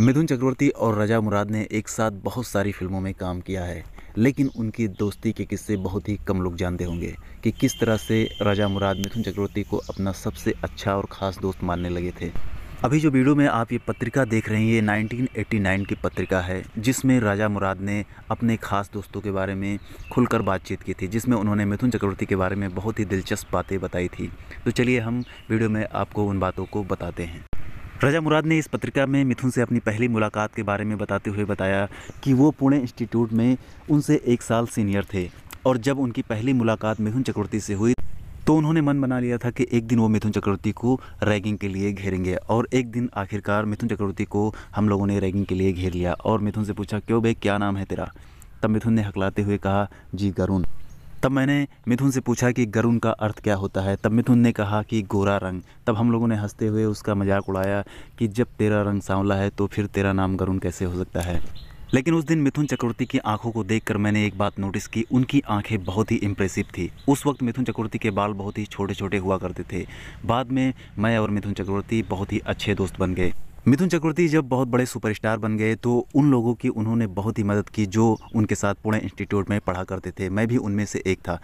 मिथुन चक्रवर्ती और रजा मुराद ने एक साथ बहुत सारी फिल्मों में काम किया है लेकिन उनकी दोस्ती के किस्से बहुत ही कम लोग जानते होंगे कि किस तरह से रजा मुराद मिथुन चक्रवर्ती को अपना सबसे अच्छा और ख़ास दोस्त मानने लगे थे अभी जो वीडियो में आप ये पत्रिका देख रहे हैं ये 1989 की पत्रिका है जिसमें राजा मुराद ने अपने खास दोस्तों के बारे में खुलकर बातचीत की थी जिसमें उन्होंने मिथुन चक्रवर्ती के बारे में बहुत ही दिलचस्प बातें बताई थी तो चलिए हम वीडियो में आपको उन बातों को बताते हैं रजा मुराद ने इस पत्रिका में मिथुन से अपनी पहली मुलाकात के बारे में बताते हुए बताया कि वो पुणे इंस्टीट्यूट में उनसे एक साल सीनियर थे और जब उनकी पहली मुलाकात मिथुन चक्रवर्ती से हुई तो उन्होंने मन बना लिया था कि एक दिन वो मिथुन चक्रवर्ती को रैगिंग के लिए घेरेंगे और एक दिन आखिरकार मिथुन चक्रवर्ती को हम लोगों ने रैगिंग के लिए घेर लिया और मिथुन से पूछा क्यों भाई क्या नाम है तेरा तब मिथुन ने हकलाते हुए कहा जी गरुण तब मैंने मिथुन से पूछा कि गरुण का अर्थ क्या होता है तब मिथुन ने कहा कि गोरा रंग तब हम लोगों ने हंसते हुए उसका मजाक उड़ाया कि जब तेरा रंग सांवला है तो फिर तेरा नाम गरुण कैसे हो सकता है लेकिन उस दिन मिथुन चक्रवर्ती की आंखों को देखकर मैंने एक बात नोटिस की उनकी आंखें बहुत ही इम्प्रेसिव थी उस वक्त मिथुन चक्रवर्ती के बाल बहुत ही छोटे छोटे हुआ करते थे बाद में मैं और मिथुन चक्रवर्ती बहुत ही अच्छे दोस्त बन गए मिथुन चक्रवर्ती जब बहुत बड़े सुपरस्टार बन गए तो उन लोगों की उन्होंने बहुत ही मदद की जो उनके साथ पुणे इंस्टीट्यूट में पढ़ा करते थे मैं भी उनमें से एक था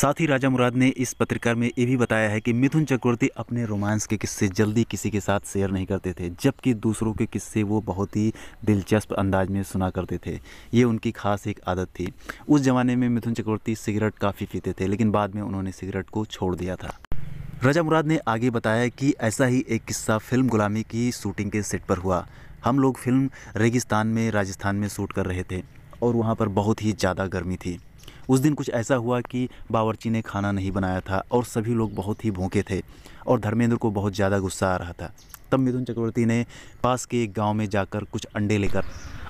साथ ही राजा मुराद ने इस पत्रकार में ये भी बताया है कि मिथुन चक्रवर्ती अपने रोमांस के किस्से जल्दी किसी के साथ शेयर नहीं करते थे जबकि दूसरों के किस्से वो बहुत ही दिलचस्प अंदाज में सुना करते थे ये उनकी खास एक आदत थी उस ज़माने में मिथुन चक्रवर्ती सिगरेट काफ़ी पीते थे लेकिन बाद में उन्होंने सिगरेट को छोड़ दिया था रजा मुराद ने आगे बताया कि ऐसा ही एक किस्सा फिल्म गुलामी की शूटिंग के सेट पर हुआ हम लोग फिल्म रेगिस्तान में राजस्थान में शूट कर रहे थे और वहाँ पर बहुत ही ज़्यादा गर्मी थी उस दिन कुछ ऐसा हुआ कि बावर्ची ने खाना नहीं बनाया था और सभी लोग बहुत ही भूखे थे और धर्मेंद्र को बहुत ज़्यादा गुस्सा आ रहा था तब मिथुन चक्रवर्ती ने पास के एक गांव में जाकर कुछ अंडे लेकर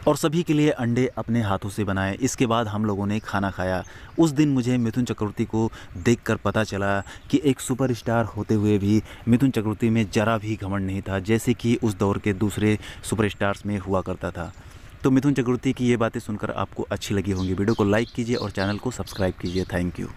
और सभी के लिए अंडे अपने हाथों से बनाए इसके बाद हम लोगों ने खाना खाया उस दिन मुझे मिथुन चक्रवर्ती को देखकर पता चला कि एक सुपरस्टार होते हुए भी मिथुन चक्रवर्ती में ज़रा भी घमंड नहीं था जैसे कि उस दौर के दूसरे सुपरस्टार्स में हुआ करता था तो मिथुन चक्रवर्ती की ये बातें सुनकर आपको अच्छी लगी होंगी वीडियो को लाइक कीजिए और चैनल को सब्सक्राइब कीजिए थैंक यू